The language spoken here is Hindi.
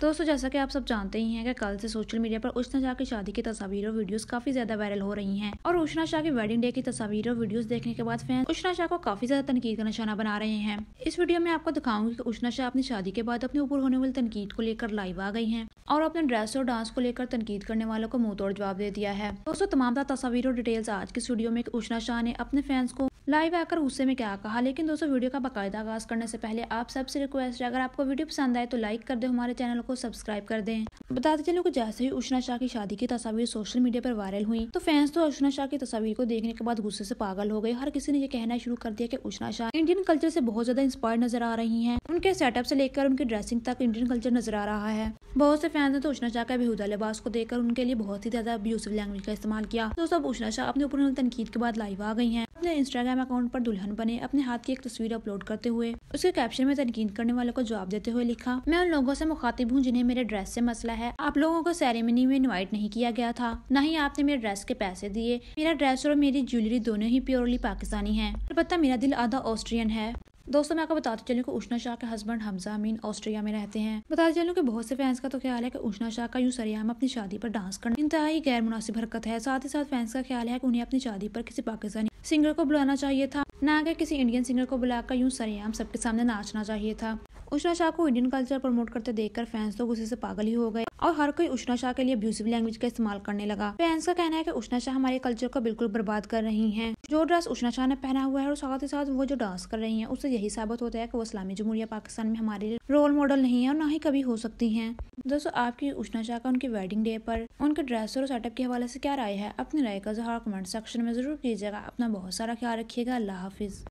दोस्तों जैसा कि आप सब जानते ही हैं कि कल से सोशल मीडिया पर उष्णा शाह की शादी की तस्वीर और वीडियोस काफी ज्यादा वायरल हो रही हैं और उष्णा शाह की वेडिंग डे की तस्वीर और वीडियोस देखने के बाद फैन उष्णा शाह को काफी ज्यादा तनकीद का निशाना बना रहे हैं इस वीडियो में आपको दिखाऊंगी की उष्णा शाह अपनी शादी के बाद अपने ऊपर होने वाली तनकीद को लेकर लाइव आ गई है और अपने ड्रेस और डांस को लेकर तनकीद करने वालों को मुंह तोड़ जवाब दे दिया है दोस्तों तमाम तस्वीर और डिटेल्स आज की स्टूडियो में उष्णा शाह ने अपने फैंस को लाइव आकर गुस्से में क्या कहा लेकिन दोस्तों वीडियो का बाकायदा आगाज करने से पहले आप सबसे रिक्वेस्ट है अगर आपको वीडियो पसंद आए तो लाइक कर दे हमारे चैनल को सब्सक्राइब कर दें बताते चलो कि जैसे ही उष्णा शाह की शादी की तस्वीर सोशल मीडिया पर वायरल हुई तो फैंस तो उष्णा शाह की तस्वीर को देखने के बाद गुस्से से पागल हो गए हर किसी ने यह कहना शुरू कर दिया कि उष्णा शाह इंडियन कल्चर से बहुत ज्यादा इंस्पायर नजर आ रही है उनके सेटअप से लेकर उनकी ड्रेसिंग तक इंडियन कल्चर नजर आ रहा है बहुत से फैंस ने तो उषना शाह का बेहूदा लिबास को देखकर उनके लिए बहुत ही ज्यादा अब्यूसिव लैंग्वेज का इस्तेमाल किया दोस्तों सब उषना शाह अपने ऊपर तनकीद के बाद लाइव आ गई है अपने इंस्टाग्राम अकाउंट पर दुल्हन बने अपने हाथ की एक तस्वीर अपलोड करते हुए उसके कैप्शन में तनकीद करने वालों को जवाब देते हुए लिखा मैं उन लोगों से मुखातिब हूँ जिन्हें मेरे ड्रेस से मसला है आप लोगों को सेरेमनी में इन्वाइट नहीं किया गया था न ही आपने मेरे ड्रेस के पैसे दिए मेरा ड्रेस और मेरी ज्वेलरी दोनों ही प्योरली पाकिस्तानी है अलबत्ता मेरा दिल आधा ऑस्ट्रियन है दोस्तों मैं आपको बताते चलूँ कि उषना शाह के हस्बैंड हमजा अमीन ऑस्ट्रिया में रहते हैं बताते चलूँ कि बहुत से फैंस का तो ख्याल है कि उषना शाह का यू सरियाम अपनी शादी पर डांस करना इंतहाई गैर मुनासिब हरकत है साथ ही साथ फैंस का ख्याल है कि उन्हें अपनी शादी पर किसी पाकिस्तानी सिंगर को बुलाना चाहिए था ना कि किसी इंडियन सिंगर को बुलाकर यूं सरेआम सबके सामने नाचना चाहिए था उष्णा शाह को इंडियन कल्चर प्रमोट करते देखकर फैंस तो गुस्से से पागल ही हो गए और हर कोई उष्णा शाह के लिए अब्यूसिव लैंग्वेज का इस्तेमाल करने लगा फैंस का कहना है कि उष्णा शाह हमारे कल्चर को बिल्कुल बर्बाद कर रही हैं जो ड्रेस उष्णा शाह ने पहना हुआ है और साथ ही साथ वो जो डांस कर रही हैं उससे यही साबित होता है कि वो इस्लामी जमहूरिया पाकिस्तान में हमारे रोल मॉडल नहीं है और ना ही कभी हो सकती हैं दोस्तों आपकी उष्णा शाह का उनके वेडिंग डे पर उनके ड्रेस और सेटअप के हवाले से क्या राय है अपनी राय का जहाँ कमेंट सेक्शन में जरूर कीजिएगा अपना बहुत सारा ख्याल रखिएगा अल्लाह हाफिज